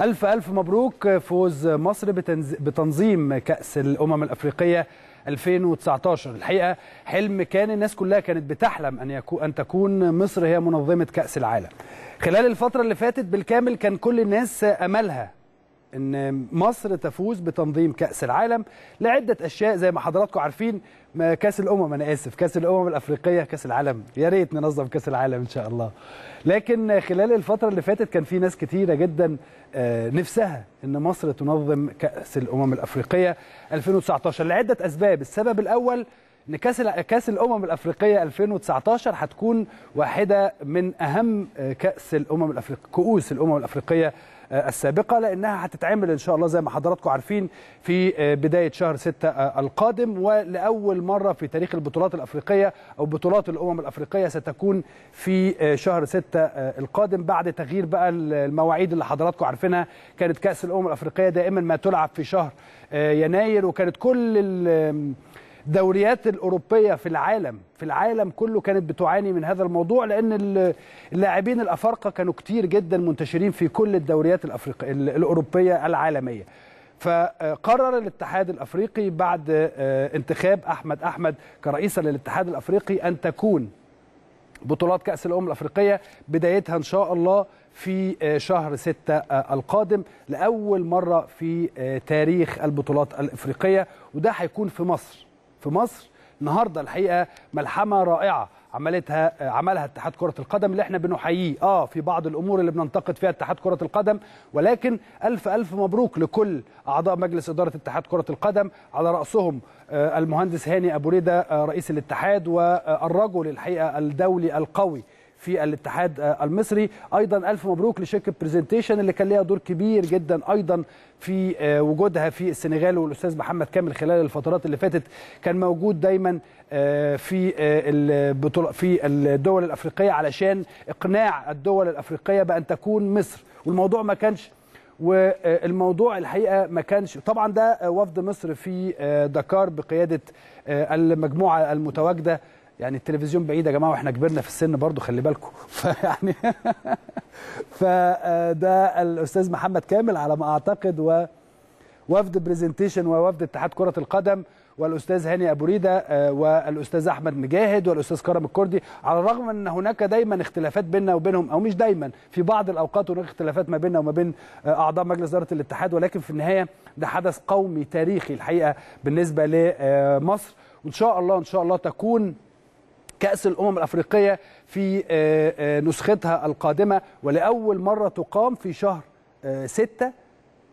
ألف ألف مبروك فوز مصر بتنظيم كأس الأمم الأفريقية 2019 الحقيقة حلم كان الناس كلها كانت بتحلم أن, يكو... أن تكون مصر هي منظمة كأس العالم خلال الفترة اللي فاتت بالكامل كان كل الناس أملها ان مصر تفوز بتنظيم كاس العالم لعده اشياء زي ما حضراتكم عارفين كاس الامم انا اسف كاس الامم الافريقيه كاس العالم يا ريت ننظم كاس العالم ان شاء الله لكن خلال الفتره اللي فاتت كان في ناس كتيره جدا آه، نفسها ان مصر تنظم كاس الامم الافريقيه 2019 لعده اسباب السبب الاول ان كاس كاس الامم الافريقيه 2019 هتكون واحده من اهم آه، كاس الامم الافريقيه كؤوس الامم الافريقيه آه، السابقه لانها هتتعمل ان شاء الله زي ما حضراتكم عارفين في آه، بدايه شهر 6 آه، القادم ولاول مره في تاريخ البطولات الافريقيه او بطولات الامم الافريقيه ستكون في شهر 6 القادم بعد تغيير بقى المواعيد اللي حضراتكم عارفينها كانت كاس الامم الافريقيه دائما ما تلعب في شهر يناير وكانت كل الدوريات الاوروبيه في العالم في العالم كله كانت بتعاني من هذا الموضوع لان اللاعبين الافارقه كانوا كتير جدا منتشرين في كل الدوريات الافريقيه الاوروبيه العالميه فقرر الاتحاد الافريقي بعد آه، انتخاب احمد احمد كرئيسا للاتحاد الافريقي ان تكون بطولات كأس الأمم الأفريقية بدايتها إن شاء الله في آه، شهر ستة آه، القادم لأول مرة في تاريخ البطولات الأفريقية وده هيكون في مصر في مصر النهارده الحقيقه ملحمه رائعه عملتها عملها اتحاد كره القدم اللي احنا بنحييه اه في بعض الامور اللي بننتقد فيها اتحاد كره القدم ولكن الف الف مبروك لكل اعضاء مجلس اداره اتحاد كره القدم على راسهم آه، المهندس هاني ابو ريده آه، رئيس الاتحاد والرجل الحقيقه الدولي القوي في الاتحاد آه، المصري ايضا الف مبروك لشركه برزنتيشن اللي كان ليها دور كبير جدا ايضا في آه، وجودها في السنغال والاستاذ محمد كامل خلال الفترات اللي فاتت كان موجود دايما آه، في البطولة في الدول الافريقيه علشان اقناع الدول الافريقيه بان تكون مصر والموضوع ما كانش والموضوع الحقيقه ما كانش طبعا ده وفد مصر في دكار بقياده المجموعه المتواجده يعني التلفزيون بعيد يا جماعه واحنا كبرنا في السن برضو خلي بالكم فيعني فده آه، الاستاذ محمد كامل على ما اعتقد و وفد برزنتيشن ووفد اتحاد كره القدم والاستاذ هاني ابو ريده آه، والاستاذ احمد مجاهد والاستاذ كرم الكردي على الرغم ان هناك دايما اختلافات بيننا وبينهم او مش دايما في بعض الاوقات هناك اختلافات ما بيننا وما بين آه، اعضاء مجلس اداره الاتحاد ولكن في النهايه ده حدث قومي تاريخي الحقيقه بالنسبه لمصر وان شاء الله ان شاء الله تكون كأس الأمم الأفريقية في آه، آه، نسختها القادمة ولأول مرة تقام في شهر آه، ستة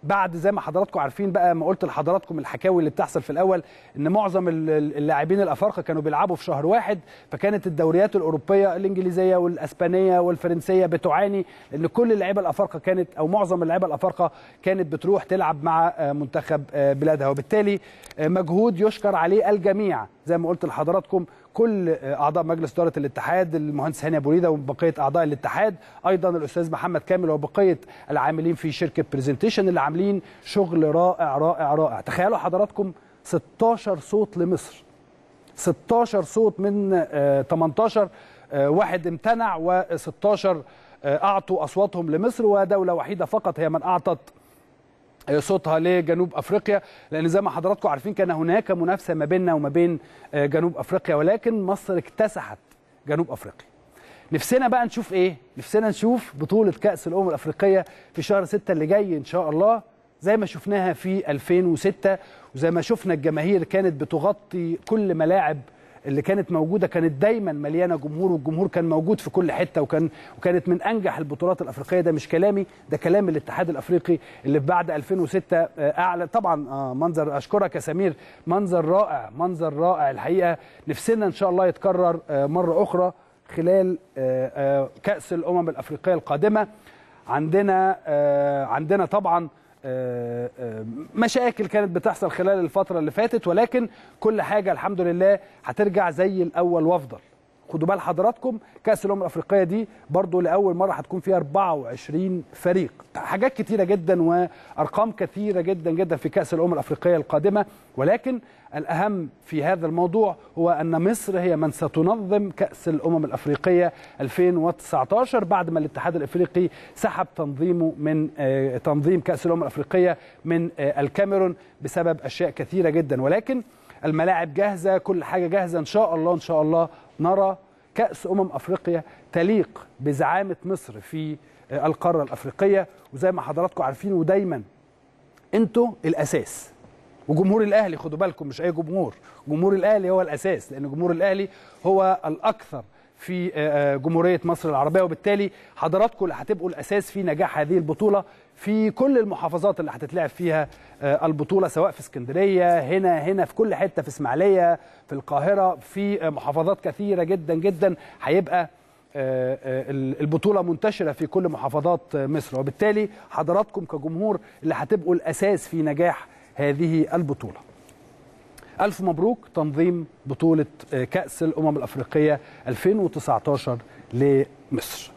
بعد زي ما حضراتكم عارفين بقى ما قلت لحضراتكم الحكاوي اللي بتحصل في الاول ان معظم اللاعبين الافارقه كانوا بيلعبوا في شهر واحد فكانت الدوريات الاوروبيه الانجليزيه والاسبانيه والفرنسيه بتعاني ان كل اللعيبه الافارقه كانت او معظم اللعيبه الافارقه كانت بتروح تلعب مع منتخب بلادها وبالتالي مجهود يشكر عليه الجميع زي ما قلت لحضراتكم كل اعضاء مجلس اداره الاتحاد المهندس هاني ابو ريده وبقيه اعضاء الاتحاد ايضا الاستاذ محمد كامل وبقيه العاملين في شركه برزنتيشن اللي عاملين شغل رائع رائع رائع تخيلوا حضراتكم 16 صوت لمصر 16 صوت من 18 آه، آه، واحد امتنع و16 آه، اعطوا اصواتهم لمصر ودوله وحيده فقط هي من اعطت أيوة، صوتها لجنوب افريقيا لان زي ما حضراتكم عارفين كان هناك منافسه ما بيننا وما بين آه، جنوب افريقيا ولكن مصر اكتسحت جنوب افريقيا نفسنا بقى نشوف ايه نفسنا نشوف بطوله كاس الامم الافريقيه في شهر 6 اللي جاي ان شاء الله زي ما شفناها في 2006 وزي ما شفنا الجماهير كانت بتغطي كل ملاعب اللي كانت موجوده كانت دايما مليانه جمهور والجمهور كان موجود في كل حته وكان وكانت من انجح البطولات الافريقيه ده مش كلامي ده كلام الاتحاد الافريقي اللي بعد 2006 آه، اعلى طبعا آه، منظر اشكرك يا سمير منظر رائع منظر رائع الحقيقه نفسنا ان شاء الله يتكرر آه، مره اخرى خلال كاس الامم الافريقيه القادمه عندنا عندنا طبعا آه، آه، مشاكل كانت بتحصل خلال الفتره اللي فاتت ولكن كل حاجه الحمد لله هترجع زي الاول وافضل خدوا بال حضراتكم كاس الامم الافريقيه دي برضو لاول مره هتكون فيها 24 فريق حاجات كتيره جدا وارقام كثيره جدا جدا في كاس الامم الافريقيه القادمه ولكن الاهم في هذا الموضوع هو ان مصر هي من ستنظم كاس الامم الافريقيه 2019 بعد ما الاتحاد الافريقي سحب تنظيمه من آه، تنظيم كاس الامم الافريقيه من آه، الكاميرون بسبب اشياء كثيره جدا ولكن الملاعب جاهزه كل حاجه جاهزه ان شاء الله ان شاء الله نرى كأس أمم أفريقيا تليق بزعامة مصر في آه، القارة الأفريقية وزي ما حضراتكم عارفين ودايما أنتوا الأساس وجمهور الأهلي خدوا بالكم مش أي جمهور جمهور الأهلي هو الأساس لأن جمهور الأهلي هو الأكثر في آه، آه، جمهوريه مصر العربيه وبالتالي حضراتكم اللي هتبقوا الاساس في نجاح هذه البطوله في كل المحافظات اللي هتتلعب فيها آه، البطوله سواء في اسكندريه هنا هنا في كل حته في اسماعيليه في القاهره في محافظات كثيره جدا جدا هيبقى البطوله منتشره في كل محافظات مصر وبالتالي حضراتكم كجمهور اللي هتبقوا الاساس في نجاح هذه البطوله ألف مبروك تنظيم بطولة آه، كأس الأمم الأفريقية 2019 لمصر